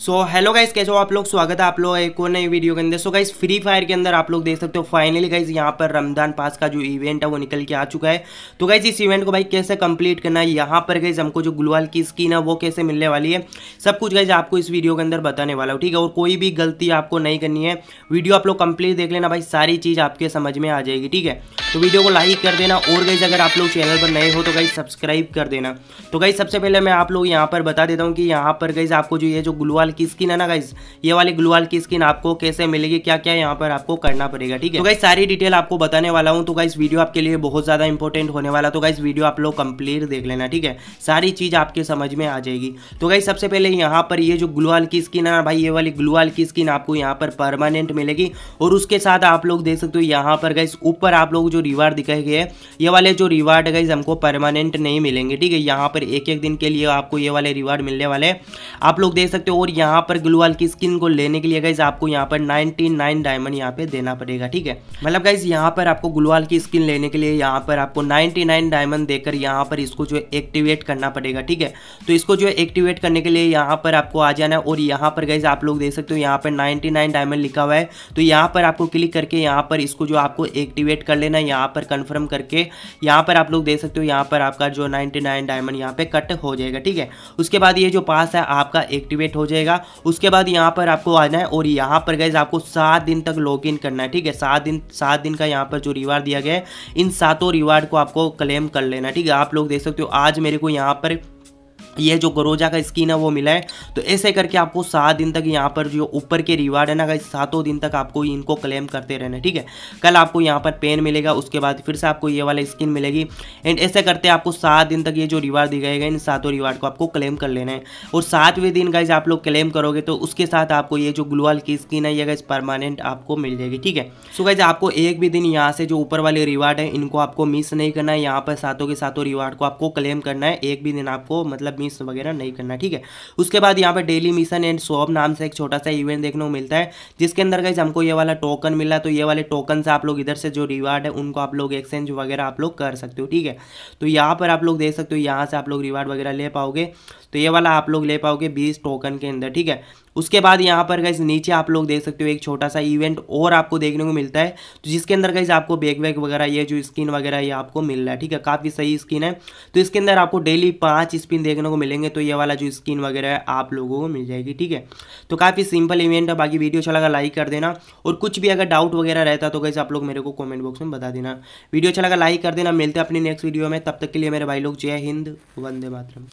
so hello guys कैसे हो आप लोग स्वागत है आप लोग एक और नई वीडियो के अंदर सो गाइस फ्री फायर के अंदर आप लोग देख सकते हो फाइनली गाइस यहाँ पर रमजान पास का जो इवेंट है वो निकल के आ चुका है तो गाइस इस इवेंट को भाई कैसे कंप्लीट करना है यहाँ पर गाइस हमको जो गुलवाल की स्किन है वो कैसे मिलने वाली है सब कुछ गाइज आपको इस वीडियो के अंदर बताने वाला हूँ ठीक है और कोई भी गलती आपको नहीं करनी है वीडियो आप लोग कंप्लीट देख लेना भाई सारी चीज़ आपके समझ में आ जाएगी ठीक है तो वीडियो को लाइक कर देना और गई अगर आप लोग चैनल पर नए हो तो गई सब्सक्राइब कर देना तो गई सबसे पहले मैं आप लोग यहाँ पर बता देता हूँ कि यहाँ पर गई आपको जो ये जो ग्लूवाल की स्किन है ना गाइज ये वाली ग्लूवाल की स्किन आपको कैसे मिलेगी क्या क्या यहाँ पर आपको करना पड़ेगा ठीक है तो गाइज सारी डिटेल आपको बताने वाला हूँ तो गाइज वीडियो आपके लिए बहुत ज़्यादा इंपॉर्टेंट होने वाला तो गाइज वीडियो आप लोग कंप्लीट देख लेना ठीक है सारी चीज़ आपके समझ में आ जाएगी तो गाइज सबसे पहले यहाँ पर ये जो ग्लूवाल की स्किन है ना भाई ये वाली ग्लूवाल की स्किन आपको यहाँ पर परमानेंट मिलेगी और उसके साथ आप लोग देख सकते हो यहाँ पर गाइज ऊपर आप लोग जो जो रिवार्ड दिखाई गए ये वाले जो रिवार्ड है हमको परमानेंट नहीं मिलेंगे ठीक है यहाँ पर एक एक दिन के लिए आपको ये वाले रिवार्ड मिलने वाले आप लोग देख सकते हो और यहाँ पर ग्लूवाल की स्किन को लेने के लिए गाइज आपको यहाँ पर नाइनटी नाइन डायमंड यहाँ पे देना पड़ेगा ठीक है मतलब गाइज यहाँ पर आपको ग्लूवाल की स्किन लेने के लिए यहाँ पर आपको नाइनटी नाइन डायमंड देकर यहाँ पर इसको जो एक्टिवेट करना पड़ेगा ठीक है तो इसको जो एक्टिवेट करने के लिए यहाँ पर आपको आ जाना है और यहाँ पर गाइज आप लोग देख सकते हो यहाँ पर नाइनटी डायमंड लिखा हुआ है तो यहाँ पर आपको क्लिक करके यहाँ पर इसको जो आपको एक्टिवेट कर लेना यहाँ पर कन्फर्म करके यहाँ पर आप लोग देख सकते हो यहाँ पर आपका जो 99 डायमंड यहाँ पे कट हो जाएगा ठीक है उसके बाद ये जो पास है आपका एक्टिवेट हो जाएगा उसके बाद यहाँ पर आपको आना है और यहाँ पर गैस आपको सात दिन तक लॉग इन करना है ठीक है सात दिन सात दिन का यहाँ पर जो रिवार्ड दिया गया है इन सातों रिवार्ड को आपको क्लेम कर लेना ठीक है आप लोग देख सकते हो आज मेरे को यहाँ पर ये जो गरोजा का स्किन है वो मिला है तो ऐसे करके आपको सात दिन तक यहाँ पर जो ऊपर के रिवार्ड है ना गाइस सातों दिन तक आपको इनको क्लेम करते रहना है ठीक है कल आपको यहाँ पर पेन मिलेगा उसके बाद फिर से आपको ये वाला स्किन मिलेगी एंड ऐसे करते आपको सात दिन तक ये जो रिवार्ड गएगा इन सातों रिवार्ड को आपको क्लेम कर लेना है और सातवें दिन गाइज आप लोग क्लेम करोगे तो उसके साथ आपको ये जो ग्लूवाल की स्किन है ये गाइज परमानेंट आपको मिल जाएगी ठीक है सो गाइज आपको एक भी दिन यहाँ से जो ऊपर वाले रिवार्ड है इनको आपको मिस नहीं करना है यहाँ पर सातों के सातों रिवार्ड को आपको क्लेम करना है एक भी दिन आपको मतलब मिस वगैरह नहीं करना ठीक है उसके बाद यहाँ पर डेली मिशन एंड स्वॉप नाम से एक छोटा सा इवेंट देखने को मिलता है जिसके अंदर गाइज हमको ये वाला टोकन मिला तो ये वाले टोकन से आप लोग इधर से जो रिवार्ड है उनको आप लोग एक्सचेंज वगैरह आप लोग कर सकते हो ठीक है तो यहाँ पर आप लोग देख सकते हो यहाँ से आप लोग रिवार्ड वगैरह ले पाओगे तो ये वाला आप लोग ले पाओगे बीस टोकन के अंदर ठीक है उसके बाद यहाँ पर गई नीचे आप लोग देख सकते हो एक छोटा सा इवेंट और आपको देखने को मिलता है तो जिसके अंदर गई आपको बैग वैग वगैरह ये जो स्किन वगैरह ये आपको मिल रहा है ठीक है काफ़ी सही स्किन है तो इसके अंदर आपको डेली पाँच स्पिन देखने को मिलेंगे तो ये वाला जो स्किन वगैरह है आप लोगों को मिल जाएगी ठीक है तो काफ़ी सिंपल इवेंट है बाकी वीडियो अच्छा लगा लाइक कर देना और कुछ भी अगर डाउट वगैरह रहता तो कैसे आप लोग मेरे को कॉमेंट बॉक्स में बता देना वीडियो अच्छा लगा लाइक कर देना मिलते हैं अपनी नेक्स्ट वीडियो में तब तक के लिए मेरे भाई लोग जय हिंद वंदे मातरम